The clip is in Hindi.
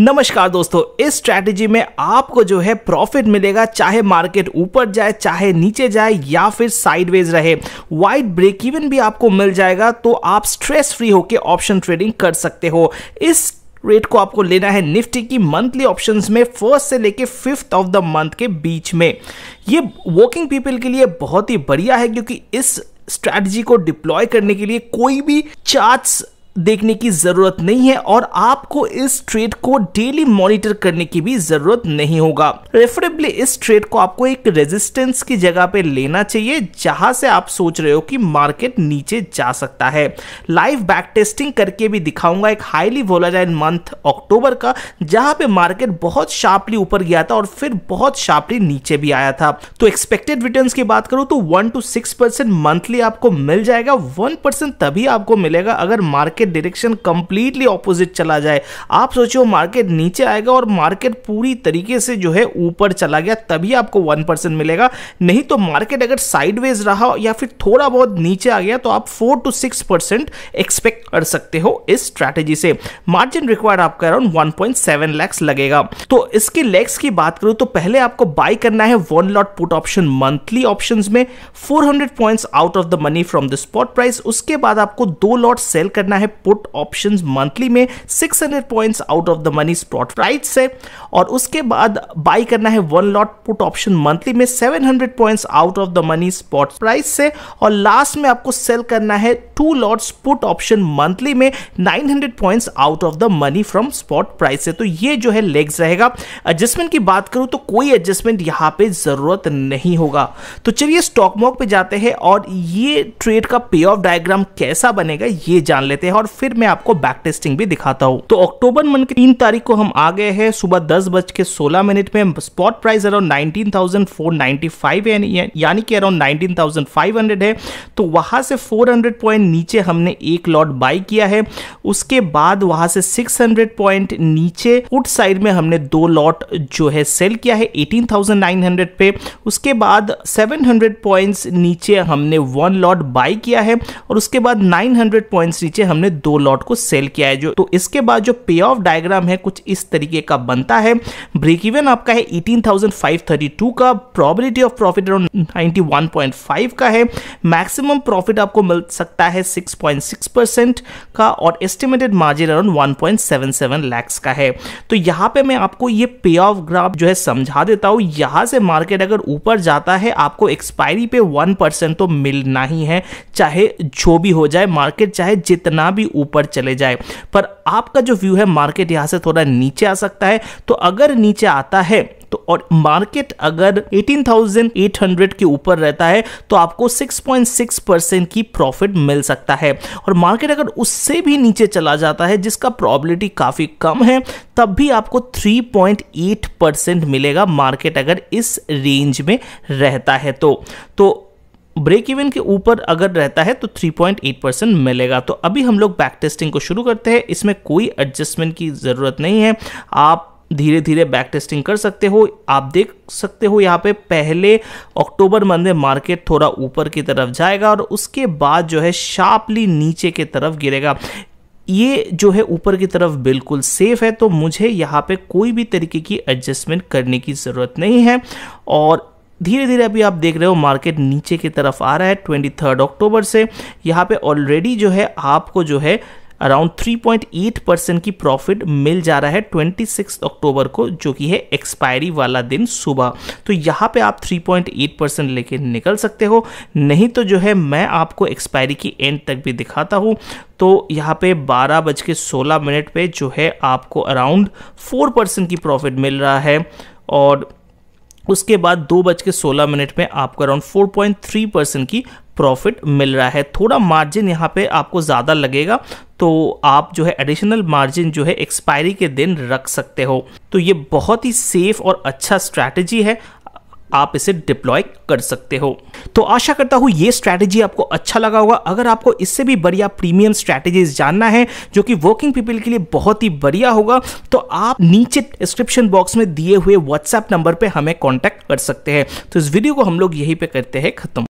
नमस्कार दोस्तों इस स्ट्रैटेजी में आपको जो है प्रॉफिट मिलेगा चाहे मार्केट ऊपर जाए चाहे नीचे जाए या फिर साइडवेज रहे वाइड ब्रेक इवन भी आपको मिल जाएगा तो आप स्ट्रेस फ्री होकर ऑप्शन ट्रेडिंग कर सकते हो इस रेट को आपको लेना है निफ्टी की मंथली ऑप्शंस में फर्स्ट से लेके फिफ्थ ऑफ द मंथ के बीच में ये वर्किंग पीपल के लिए बहुत ही बढ़िया है क्योंकि इस स्ट्रैटेजी को डिप्लॉय करने के लिए कोई भी चार्ट्स देखने की जरूरत नहीं है और आपको इस ट्रेड को डेली मॉनिटर करने की भी जरूरत नहीं होगा रेफरेबली इस ट्रेड को आपको एक रेजिस्टेंस की जगह पे लेना चाहिए जहां से आप सोच रहे हो कि मार्केट नीचे जा सकता है लाइव बैक टेस्टिंग करके भी दिखाऊंगा एक हाईली वोलाजाइन मंथ अक्टूबर का जहां पे मार्केट बहुत शार्पली ऊपर गया था और फिर बहुत शार्पली नीचे भी आया था तो एक्सपेक्टेड रिटर्न की बात करूं तो one to six percent monthly आपको मिल जाएगा वन परसेंट तभी आपको मिलेगा अगर market market direction completely opposite चला जाए आप सोचो मार्केट नीचे आएगा और मार्केट पूरी तरीके से जो है ऊपर चला गया तभी आपको वन परसेंट मिलेगा नहीं तो मार्केट अगर साइडवेज रहा या फिर थोड़ा बहुत नीचे आ गया तो आप four to six percent expect कर सकते हो इस स्ट्रैटेजी से मार्जिन रिक्वायर्ड आपका around one point seven lakhs लगेगा तो इसके लेग्स की बात करूं तो पहले आपको बाय करना है one lot put option monthly option में four hundred point out of the money from the spot price उसके बाद आपको दो लॉट सेल करना है है पुट ऑप्शन मंथली में 600 point out of the money spot price से और उसके बाद बाई करना है one lot put option monthly में 700 point out of the money spot price से और लास्ट में आपको सेल करना है two lot put option monthly में 900 point out of the money from spot price से तो ये जो है लेग्स रहेगा एडजस्टमेंट की बात करूं तो कोई एडजस्टमेंट यहां पे जरूरत नहीं होगा तो चलिए स्टॉक मॉक पे जाते हैं और ये ट्रेड का पे ऑफ डायग्राम कैसा बनेगा ये जान लेते हैं है और फिर मैं आपको बैक टेस्टिंग भी दिखाता हूँ तो अक्टूबर मंथ की तीन तारीख को हम आ गए हैं सुबह दस बज के सोलह मिनट में spot price around nineteen thousand four ninety five यानी कि around nineteen thousand five hundred है तो वहां से फोर हंड्रेड पॉइंट नीचे हमने एक लॉट बाई किया है उसके बाद वहां से सिक्स हंड्रेड पॉइंट नीचे उट साइड में हमने दो लॉट जो है सेल किया है एटीन थाउजेंड नाइन हंड्रेड पे उसके बाद सेवन हंड्रेड पॉइंट्स नीचे हमने वन लॉट बाई किया है और उसके बाद नाइन हंड्रेड पॉइंट्स नीचे हमने हमने दो लॉट को सेल किया है जो तो इसके बाद जो पे ऑफ डायग्राम है कुछ इस तरीके का बनता है ब्रेक इवन आपका है 18,532 का प्रॉबिलिटी ऑफ प्रॉफिट अराउंड 91.5 का है मैक्सिमम प्रॉफिट आपको मिल सकता है 6.6 परसेंट का और एस्टिमेटेड मार्जिन अराउंड 1.77 लैक्स का है तो यहाँ पे मैं आपको ये पे ऑफ ग्राफ जो है समझा देता हूँ यहाँ से मार्केट अगर ऊपर जाता है आपको एक्सपायरी पे वन परसेंट तो मिलना ही है चाहे जो भी हो जाए मार्केट चाहे जितना भी ऊपर चले जाए पर आपका जो व्यू है मार्केट यहाँ से थोड़ा नीचे आ सकता है तो अगर नीचे आता है तो और मार्केट अगर 18,800 के ऊपर रहता है तो आपको 6.6 परसेंट की प्रॉफिट मिल सकता है और मार्केट अगर उससे भी नीचे चला जाता है जिसका प्रॉबिलिटी काफ़ी कम है तब भी आपको 3.8 परसेंट मिलेगा मार्केट अगर इस रेंज में रहता है तो तो ब्रेक इवन के ऊपर अगर रहता है तो 3.8 परसेंट मिलेगा तो अभी हम लोग बैक टेस्टिंग को शुरू करते हैं इसमें कोई एडजस्टमेंट की ज़रूरत नहीं है आप धीरे धीरे बैक टेस्टिंग कर सकते हो आप देख सकते हो यहाँ पे पहले अक्टूबर मंथ में मार्केट थोड़ा ऊपर की तरफ जाएगा और उसके बाद जो है शार्पली नीचे की तरफ गिरेगा ये जो है ऊपर की तरफ बिल्कुल सेफ है तो मुझे यहाँ पे कोई भी तरीके की एडजस्टमेंट करने की ज़रूरत नहीं है और धीरे धीरे अभी आप देख रहे हो मार्केट नीचे की तरफ आ रहा है ट्वेंटी थर्ड अक्टूबर से यहाँ पे ऑलरेडी जो है आपको जो है अराउंड 3.8 परसेंट की प्रॉफिट मिल जा रहा है 26 अक्टूबर को जो कि है एक्सपायरी वाला दिन सुबह तो यहाँ पे आप 3.8 परसेंट लेके निकल सकते हो नहीं तो जो है मैं आपको एक्सपायरी की एंड तक भी दिखाता हूँ तो यहाँ पे बारह बज के सोलह मिनट पर जो है आपको अराउंड फोर परसेंट की प्रॉफिट मिल रहा है और उसके बाद दो बज के सोलह मिनट में आपको around four point three percent की प्रॉफिट मिल रहा है थोड़ा मार्जिन यहाँ पे आपको ज़्यादा लगेगा तो आप जो है एडिशनल मार्जिन जो है एक्सपायरी के दिन रख सकते हो तो ये बहुत ही सेफ और अच्छा स्ट्रैटेजी है आप इसे डिप्लॉय कर सकते हो तो आशा करता हूं ये स्ट्रैटेजी आपको अच्छा लगा होगा अगर आपको इससे भी बढ़िया प्रीमियम स्ट्रैटेजीज जानना है जो कि वर्किंग पीपल के लिए बहुत ही बढ़िया होगा तो आप नीचे डिस्क्रिप्शन बॉक्स में दिए हुए व्हाट्सएप नंबर पर हमें कॉन्टैक्ट कर सकते हैं तो इस वीडियो को हम लोग यहीं पर करते हैं खत्म